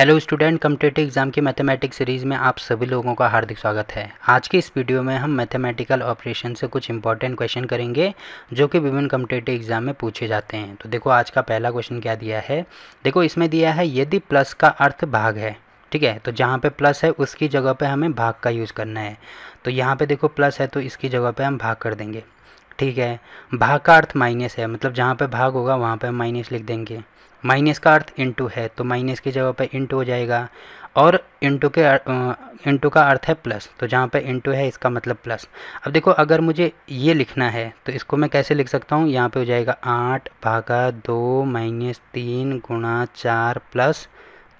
hello student competitive exam की mathematics series में आप सभी लोगों का हार्दिक स्वागत है आज की इस वीडियो में हम मैथमेटिकल ऑपरेशन से कुछ इंपॉर्टेंट क्वेश्चन करेंगे जो कि विभिन्न कम्पिटेटिव एग्जाम में पूछे जाते हैं तो देखो आज का पहला क्वेश्चन क्या दिया है देखो इसमें दिया है यदि प्लस का अर्थ भाग है ठीक है तो जहाँ पे प्लस है उसकी जगह पर हमें भाग का यूज़ करना है तो यहाँ पे देखो प्लस है तो इसकी जगह पर हम भाग कर देंगे ठीक है भाग का अर्थ माइनस है मतलब जहाँ पे भाग होगा वहाँ पे हम माइनस लिख देंगे माइनस का अर्थ इंटू है तो माइनस की जगह पर इंटू हो जाएगा और इंटू के इंटू का अर्थ है प्लस तो जहाँ पर इंटू है इसका मतलब प्लस अब देखो अगर मुझे ये लिखना है तो इसको मैं कैसे लिख सकता हूँ यहाँ पे हो जाएगा आठ भागा दो माइनस तीन गुणा चार प्लस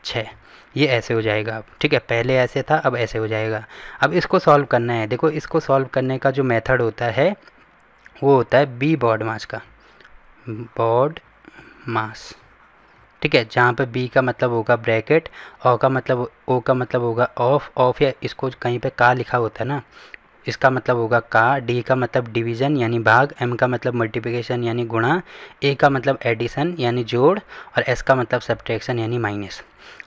छः ये ऐसे हो जाएगा अब ठीक है पहले ऐसे था अब ऐसे हो जाएगा अब इसको सॉल्व करना है देखो इसको सॉल्व करने का जो मेथड होता है वो होता है बी बॉड मास का बॉड मास ठीक है जहाँ पर बी का मतलब होगा ब्रैकेट ओ का मतलब ओ का मतलब होगा ऑफ ऑफ या इसको कहीं पे का लिखा होता है ना इसका मतलब होगा का डी का मतलब डिवीज़न यानी भाग एम का मतलब मल्टीप्लिकेशन यानी गुणा ए का मतलब एडिशन यानी जोड़ और एस का मतलब सब्ट्रैक्शन यानी माइनस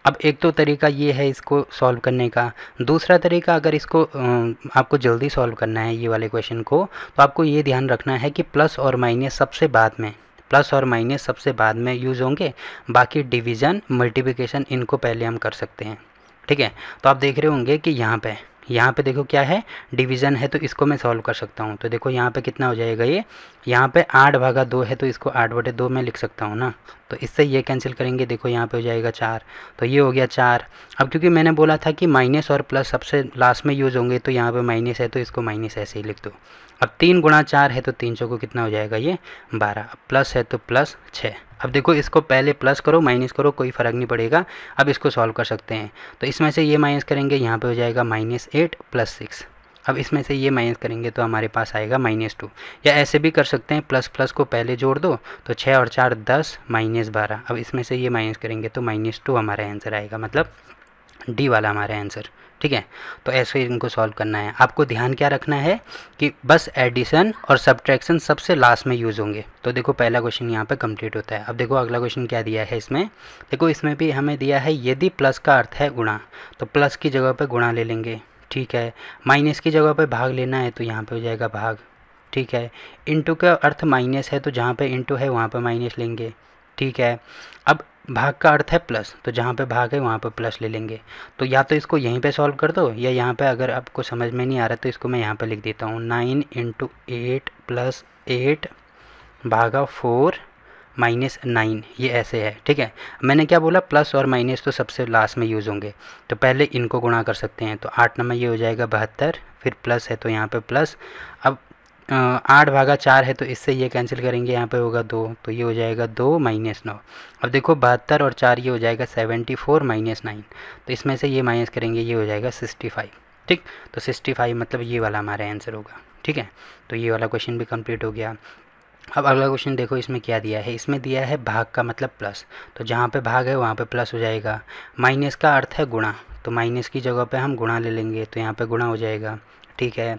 अब एक तो तरीका ये है इसको सॉल्व करने का दूसरा तरीका अगर इसको आपको जल्दी सॉल्व करना है ये वाले क्वेश्चन को तो आपको ये ध्यान रखना है कि प्लस और माइनस सबसे बाद में प्लस और माइनस सबसे बाद में यूज़ होंगे बाकी डिवीज़न मल्टीप्लिकेशन इनको पहले हम कर सकते हैं ठीक है तो आप देख रहे होंगे कि यहाँ पे यहाँ पे देखो क्या है डिवीज़न है तो इसको मैं सॉल्व कर सकता हूँ तो देखो यहाँ पे कितना हो जाएगा ये यहाँ पे आठ भागा दो है तो इसको आठ बटे दो में लिख सकता हूँ ना तो इससे ये कैंसिल करेंगे देखो यहाँ पे हो जाएगा चार तो ये हो गया चार अब क्योंकि मैंने बोला था कि माइनस और प्लस सबसे लास्ट में यूज़ होंगे तो यहाँ पर माइनस है तो इसको माइनस ऐसे ही लिख दो अब तीन गुणा चार है तो तीन सौ को कितना हो जाएगा ये बारह प्लस है तो प्लस छः अब देखो इसको पहले प्लस करो माइनस करो कोई फ़र्क नहीं पड़ेगा अब इसको सॉल्व कर सकते हैं तो इसमें से ये माइनस करेंगे यहाँ पे हो जाएगा माइनस एट प्लस सिक्स अब इसमें से ये माइनस करेंगे तो हमारे पास आएगा माइनस टू या ऐसे भी कर सकते हैं प्लस प्लस को पहले जोड़ दो तो छः और चार दस माइनस बारह अब इसमें से ये माइनस करेंगे तो माइनस टू हमारा आंसर आएगा मतलब डी वाला हमारा आंसर ठीक है तो ऐसे इनको सॉल्व करना है आपको ध्यान क्या रखना है कि बस एडिशन और सब्ट्रैक्शन सबसे लास्ट में यूज़ होंगे तो देखो पहला क्वेश्चन यहाँ पे कंप्लीट होता है अब देखो अगला क्वेश्चन क्या दिया है इसमें देखो इसमें भी हमें दिया है यदि प्लस का अर्थ है गुणा तो प्लस की जगह पर गुणा ले लेंगे ठीक है माइनस की जगह पर भाग लेना है तो यहाँ पर हो जाएगा भाग ठीक है इंटू का अर्थ माइनस है तो जहाँ पर इंटू है वहाँ पर माइनस लेंगे ठीक है अब भाग का अर्थ है प्लस तो जहाँ पे भाग है वहाँ पे प्लस ले लेंगे तो या तो इसको यहीं पे सॉल्व कर दो या यहाँ पे अगर आपको समझ में नहीं आ रहा तो इसको मैं यहाँ पे लिख देता हूँ nine into eight plus eight भागा फोर माइनस नाइन ये ऐसे है ठीक है मैंने क्या बोला प्लस और माइनस तो सबसे लास्ट में यूज़ होंगे तो पहले इनको गुणा कर सकते हैं तो आठ नंबर ये हो जाएगा बहत्तर फिर प्लस है तो यहाँ पे प्लस अब आठ भागा चार है तो इससे ये कैंसिल करेंगे यहाँ पे होगा दो तो ये हो जाएगा दो माइनस नौ अब देखो बहत्तर और चार ये हो जाएगा सेवेंटी फोर माइनस नाइन तो इसमें से ये माइनस करेंगे ये हो जाएगा सिक्सटी फाइव ठीक तो सिक्सटी फाइव मतलब ये वाला हमारा आंसर होगा ठीक है तो ये वाला क्वेश्चन भी कम्प्लीट हो गया अब अगला क्वेश्चन देखो इसमें क्या दिया है इसमें दिया है भाग का मतलब प्लस तो जहाँ पर भाग है वहाँ पर प्लस हो जाएगा माइनस का अर्थ है गुणा तो माइनस की जगह पर हम गुणा ले लेंगे तो यहाँ पर गुणा हो जाएगा ठीक है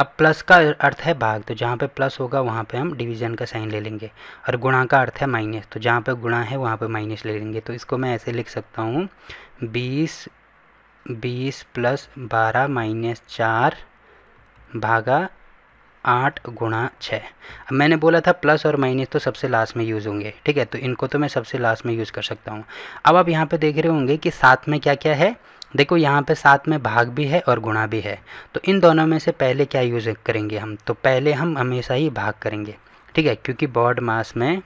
अब प्लस का अर्थ है भाग तो जहाँ पे प्लस होगा वहाँ पे हम डिवीज़न का साइन ले लेंगे और गुणा का अर्थ है माइनस तो जहाँ पे गुणा है वहाँ पे माइनस ले लेंगे तो इसको मैं ऐसे लिख सकता हूँ बीस बीस प्लस बारह माइनस चार भागा आठ गुणा छः अब मैंने बोला था प्लस और माइनस तो सबसे लास्ट में यूज़ होंगे ठीक है तो इनको तो मैं सबसे लास्ट में यूज़ कर सकता हूँ अब आप यहाँ पे देख रहे होंगे कि साथ में क्या क्या है देखो यहाँ पे साथ में भाग भी है और गुणा भी है तो इन दोनों में से पहले क्या यूज़ करेंगे हम तो पहले हम हमेशा ही भाग करेंगे ठीक है क्योंकि बॉड मास में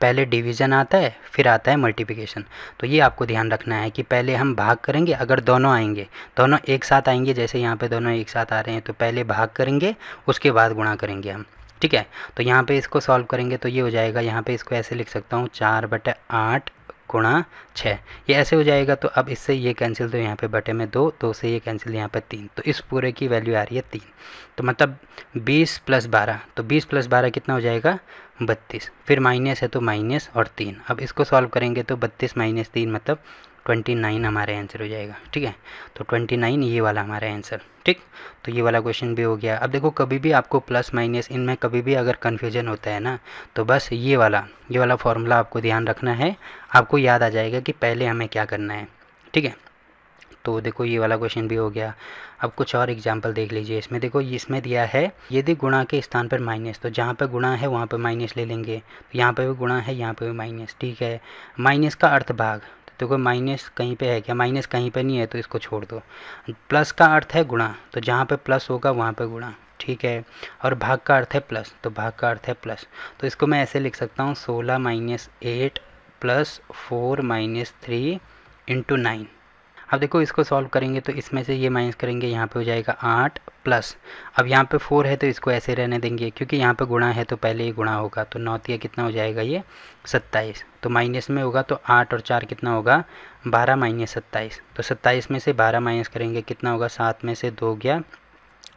पहले डिवीज़न आता है फिर आता है मल्टीप्लिकेशन तो ये आपको ध्यान रखना है कि पहले हम भाग करेंगे अगर दोनों आएंगे दोनों एक साथ आएंगे जैसे यहाँ पे दोनों एक साथ आ रहे हैं तो पहले भाग करेंगे उसके बाद गुणा करेंगे हम ठीक है तो यहाँ पे इसको सॉल्व करेंगे तो ये हो जाएगा यहाँ पे इसको ऐसे लिख सकता हूँ चार बटे आठ गुणा छः ये ऐसे हो जाएगा तो अब इससे ये कैंसिल तो यहाँ पे बटे में दो दो से ये कैंसिल यहाँ पे तीन तो इस पूरे की वैल्यू आ रही है तीन तो मतलब बीस प्लस बारह तो बीस प्लस बारह कितना हो जाएगा बत्तीस फिर माइनस है तो माइनस और तीन अब इसको सॉल्व करेंगे तो बत्तीस माइनस तीन मतलब ट्वेंटी नाइन हमारा आंसर हो जाएगा ठीक है तो ट्वेंटी नाइन ये वाला हमारा आंसर ठीक तो ये वाला क्वेश्चन भी हो गया अब देखो कभी भी आपको प्लस माइनस इनमें कभी भी अगर कन्फ्यूजन होता है ना तो बस ये वाला ये वाला फॉर्मूला आपको ध्यान रखना है आपको याद आ जाएगा कि पहले हमें क्या करना है ठीक है तो देखो ये वाला क्वेश्चन भी हो गया अब कुछ और एग्जाम्पल देख लीजिए इसमें देखो इसमें दिया है यदि गुणा के स्थान पर माइनस तो जहाँ पर गुणा है वहाँ पर माइनस ले लेंगे तो यहाँ पर भी गुणा है यहाँ पर भी माइनस ठीक है माइनस का अर्थ भाग तो कोई माइनस कहीं पे है क्या माइनस कहीं पे नहीं है तो इसको छोड़ दो प्लस का अर्थ है गुणा तो जहाँ पे प्लस होगा वहाँ पे गुणा ठीक है और भाग का अर्थ है प्लस तो भाग का अर्थ है प्लस तो इसको मैं ऐसे लिख सकता हूँ सोलह minus eight plus four minus three into nine अब देखो इसको सॉल्व करेंगे तो इसमें से ये माइनस करेंगे यहाँ पे हो जाएगा आठ प्लस अब यहाँ पे फोर है तो इसको ऐसे रहने देंगे क्योंकि यहाँ पे गुणा है तो पहले ही गुणा होगा तो नौतिया कितना हो जाएगा ये सत्ताईस तो माइनस में होगा तो आठ और चार कितना होगा बारह माइनस सत्ताईस तो सत्ताईस में से बारह माइनस करेंगे कितना होगा सात में से दो गया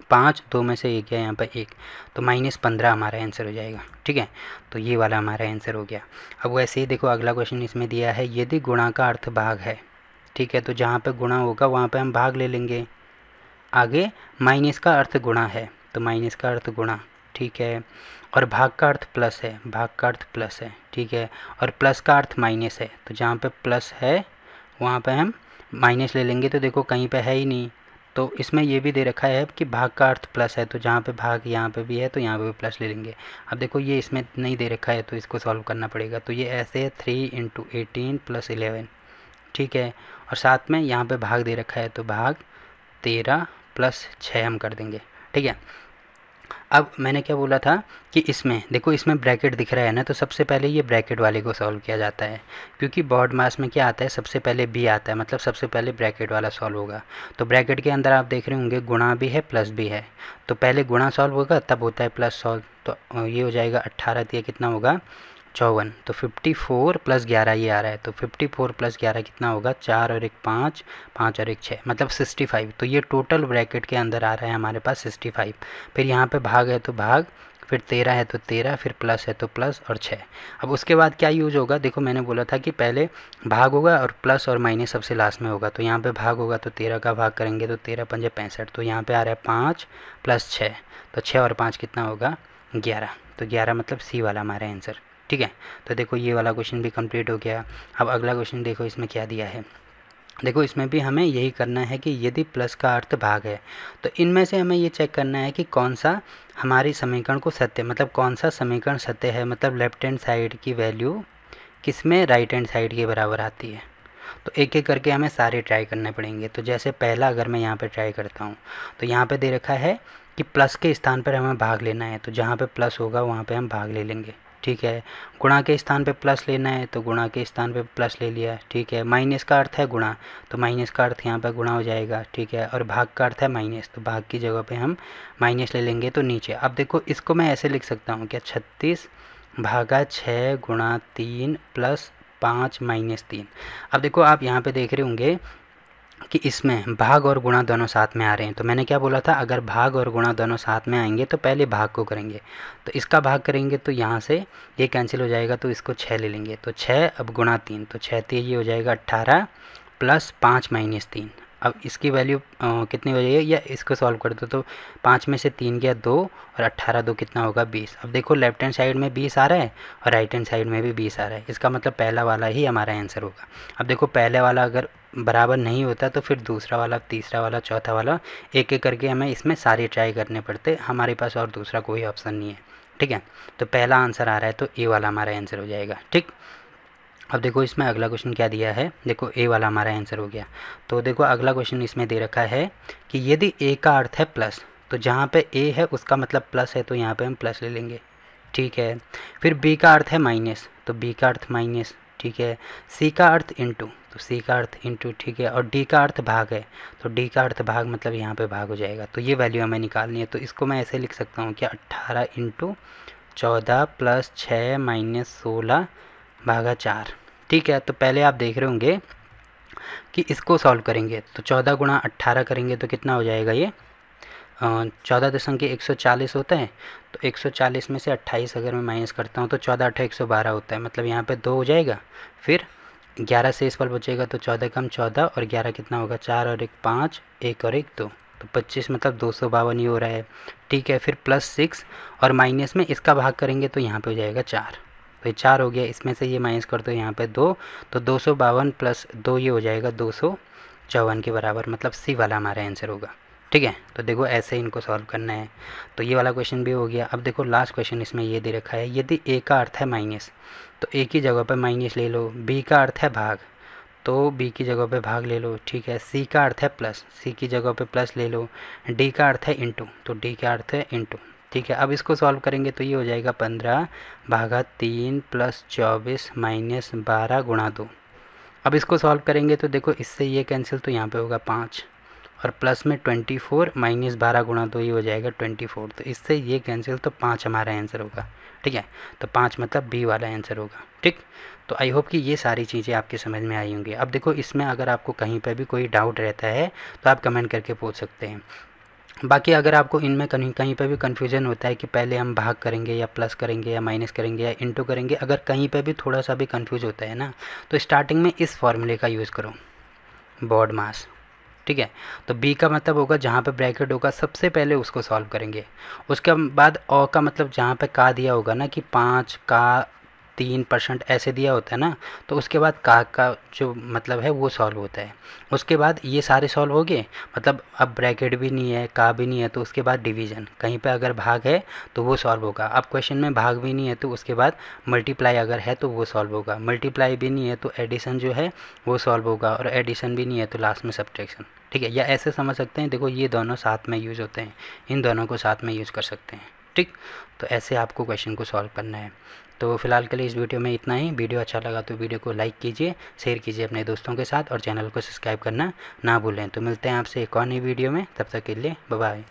पाँच दो में से एक गया यहाँ पर एक तो माइनस पंद्रह हमारा आंसर हो जाएगा ठीक है तो ये वाला हमारा आंसर हो गया अब वैसे ही देखो अगला क्वेश्चन इसमें दिया है यदि गुणा का अर्थ भाग है ठीक है तो जहाँ पे गुणा होगा वहाँ पे हम भाग ले लेंगे आगे माइनस का अर्थ गुणा है तो माइनस का अर्थ गुणा ठीक है और भाग का अर्थ प्लस है भाग का अर्थ प्लस है ठीक है और प्लस का अर्थ माइनस है तो जहाँ पे प्लस है वहाँ पे हम माइनस ले लेंगे तो देखो कहीं पे है ही नहीं तो इसमें ये भी दे रखा है कि भाग का अर्थ प्लस है तो जहाँ पे भाग यहाँ पे भी है तो यहाँ पे भी प्लस ले लेंगे अब देखो ये इसमें नहीं दे रखा है तो इसको सॉल्व करना पड़ेगा तो ये ऐसे है three into eighteen plus eleven ठीक है और साथ में यहाँ पे भाग दे रखा है तो भाग तेरह प्लस छः हम कर देंगे ठीक है अब मैंने क्या बोला था कि इसमें देखो इसमें ब्रैकेट दिख रहा है ना तो सबसे पहले ये ब्रैकेट वाले को सॉल्व किया जाता है क्योंकि बॉड मास में क्या आता है सबसे पहले बी आता है मतलब सबसे पहले ब्रैकेट वाला सॉल्व होगा तो ब्रैकेट के अंदर आप देख रहे होंगे गुणा भी है प्लस भी है तो पहले गुणा सॉल्व होगा तब होता है प्लस सॉल्व तो ये हो जाएगा अट्ठारह दिया तो कितना होगा चौवन तो फिफ्टी फोर प्लस ग्यारह ये आ रहा है तो फिफ्टी फोर प्लस ग्यारह कितना होगा चार और एक पाँच पाँच और एक छः मतलब सिक्सटी फाइव तो ये टोटल ब्रैकेट के अंदर आ रहा है हमारे पास सिक्सटी फाइव फिर यहाँ पे भाग है तो भाग फिर तेरह है तो तेरह फिर प्लस है तो प्लस और छः अब उसके बाद क्या यूज होगा देखो मैंने बोला था कि पहले भाग होगा और प्लस और माइनस सबसे लास्ट में होगा तो यहाँ पे भाग होगा तो तेरह का भाग करेंगे तो तेरह पंजे पैंसठ तो यहाँ पे आ रहा है पाँच प्लस छः तो छः और पाँच कितना होगा ग्यारह तो ग्यारह मतलब सी वाला हमारा आंसर ठीक है तो देखो ये वाला क्वेश्चन भी कंप्लीट हो गया अब अगला क्वेश्चन देखो इसमें क्या दिया है देखो इसमें भी हमें यही करना है कि यदि प्लस का अर्थ भाग है तो इनमें से हमें ये चेक करना है कि कौन सा हमारी समीकरण को सत्य मतलब कौन सा समीकरण सत्य है मतलब लेफ्ट हैंड साइड की वैल्यू किस में राइट हैंड साइड के बराबर आती है तो एक एक करके हमें सारे ट्राई करने पड़ेंगे तो जैसे पहला अगर मैं यहाँ पर ट्राई करता हूँ तो यहाँ पर दे रखा है कि प्लस के स्थान पर हमें भाग लेना है तो जहाँ पर प्लस होगा वहाँ पर हम भाग ले लेंगे ठीक है गुणा के स्थान पे प्लस लेना है तो गुणा के स्थान पे प्लस ले लिया ठीक है माइनस का अर्थ है गुणा तो माइनस का अर्थ यहाँ पर गुणा हो जाएगा ठीक है और भाग का अर्थ है माइनस तो भाग की जगह पे हम माइनस ले लेंगे तो नीचे अब देखो इसको मैं ऐसे लिख सकता हूँ क्या छत्तीस भागा छः गुणा तीन प्लस पाँच माइनस तीन अब देखो आप यहाँ पे देख रहे होंगे कि इसमें भाग और गुणा दोनों साथ में आ रहे हैं तो मैंने क्या बोला था अगर भाग और गुणा दोनों साथ में आएंगे तो पहले भाग को करेंगे तो इसका भाग करेंगे तो यहाँ से ये कैंसिल हो जाएगा तो इसको छः ले लेंगे तो छः अब गुणा तीन तो छः तीन तो ये हो जाएगा अट्ठारह प्लस पाँच माइनस तीन अब इसकी वैल्यू कितनी हो जाएगी या इसको सॉल्व कर दो तो पाँच में से तीन गया दो और अट्ठारह दो कितना होगा बीस अब देखो लेफ्ट हैंड साइड में बीस आ रहा है और राइट हैंड साइड में भी बीस आ रहा है इसका मतलब पहला वाला ही हमारा आंसर होगा अब देखो पहले वाला अगर बराबर नहीं होता तो फिर दूसरा वाला तीसरा वाला चौथा वाला एक एक करके हमें इसमें सारे ट्राई करने पड़ते हमारे पास और दूसरा कोई ऑप्शन नहीं है ठीक है तो पहला आंसर आ रहा है तो ए वाला हमारा आंसर हो जाएगा ठीक अब देखो इसमें अगला क्वेश्चन क्या दिया है देखो ए वाला हमारा आंसर हो गया तो देखो अगला क्वेश्चन इसमें दे रखा है कि यदि ए का अर्थ है प्लस तो जहाँ पे ए है उसका मतलब प्लस है तो यहाँ पे हम प्लस ले लेंगे ठीक है फिर बी का अर्थ है माइनस तो बी का अर्थ माइनस ठीक है सी का अर्थ इंटू तो सी का अर्थ इंटू ठीक है और डी का अर्थ भाग है तो डी का अर्थ भाग मतलब यहाँ पे भाग हो जाएगा तो ये वैल्यू हमें निकालनी है तो इसको मैं ऐसे लिख सकता हूँ कि अट्ठारह इंटू चौदह प्लस छः माइनस सोलह भागा चार ठीक है तो पहले आप देख रहे होंगे कि इसको सॉल्व करेंगे तो चौदह गुणा अट्ठारह करेंगे तो कितना हो जाएगा ये चौदह के एक सौ चालीस होता है तो एक सौ चालीस में से अट्ठाईस अगर मैं माइनस करता हूँ तो चौदह अठा एक सौ बारह होता है मतलब यहाँ पे दो हो जाएगा फिर ग्यारह से इस पर बचेगा तो चौदह कम चौदह और ग्यारह कितना होगा चार और एक पाँच एक और एक दो तो पच्चीस मतलब दो सौ बावन ही हो रहा है ठीक है फिर प्लस सिक्स और माइनस में इसका भाग करेंगे तो यहाँ पर हो जाएगा चार भाई चार हो गया इसमें से ये माइनस कर दो यहाँ पे दो तो दो सौ बावन प्लस दो ये हो जाएगा दो सौ चौवन के बराबर मतलब सी वाला हमारा आंसर होगा ठीक है तो देखो ऐसे इनको सॉल्व करना है तो ये वाला क्वेश्चन भी हो गया अब देखो लास्ट क्वेश्चन इसमें ये दे रखा है यदि ए का अर्थ है माइनस तो ए की जगह पर माइनस ले लो बी का अर्थ है भाग तो बी की जगह पर भाग ले लो ठीक है सी का अर्थ है प्लस सी की जगह पर प्लस ले लो डी का अर्थ है इंटू तो डी का अर्थ है इंटू ठीक है अब इसको सॉल्व करेंगे तो ये हो जाएगा पंद्रह भागा तीन प्लस चौबीस माइनस बारह गुणा दो अब इसको सॉल्व करेंगे तो देखो इससे ये कैंसिल तो यहाँ पे होगा पाँच और प्लस में ट्वेंटी फोर माइनस बारह गुणा दो ये हो जाएगा ट्वेंटी फोर तो इससे ये कैंसिल तो पाँच हमारा आंसर होगा ठीक है तो पाँच मतलब बी वाला आंसर होगा ठीक तो आई होप कि ये सारी चीज़ें आपके समझ में आई होंगी अब देखो इसमें अगर आपको कहीं पर भी कोई डाउट रहता है तो आप कमेंट करके पूछ सकते हैं बाकी अगर आपको इनमें कहीं कहीं पर भी कन्फ्यूजन होता है कि पहले हम भाग करेंगे या प्लस करेंगे या माइनस करेंगे या इंटू करेंगे अगर कहीं पर भी थोड़ा सा भी कन्फ्यूज होता है ना तो स्टार्टिंग में इस फॉर्मूले का यूज़ करो बॉड मास ठीक है तो बी का मतलब होगा जहाँ पे ब्रैकेट होगा सबसे पहले उसको सॉल्व करेंगे उसके बाद ओ का मतलब जहाँ पे का दिया होगा ना कि पाँच का तीन परसेंट ऐसे दिया होता है ना तो उसके बाद का का जो मतलब है वो सॉल्व होता है उसके बाद ये सारे सॉल्व हो गए मतलब अब ब्रैकेट भी नहीं है का भी नहीं है तो उसके बाद डिवीजन कहीं पे अगर भाग है तो वो सॉल्व होगा अब क्वेश्चन में भाग भी नहीं है तो उसके बाद मल्टीप्लाई अगर है तो वो सॉल्व होगा मल्टीप्लाई भी नहीं है तो एडिशन जो है वो सॉल्व होगा और एडिशन भी नहीं है तो लास्ट में सब्ट्रैक्शन ठीक है या ऐसे समझ सकते हैं देखो ये दोनों साथ में यूज़ होते हैं इन दोनों को साथ में यूज़ कर सकते हैं ठीक तो ऐसे आपको क्वेश्चन को सॉल्व करना है तो फिलहाल के लिए इस वीडियो में इतना ही वीडियो अच्छा लगा तो वीडियो को लाइक कीजिए शेयर कीजिए अपने दोस्तों के साथ और चैनल को सब्सक्राइब करना ना भूलें तो मिलते हैं आपसे एक और नई वीडियो में तब तक के लिए बाय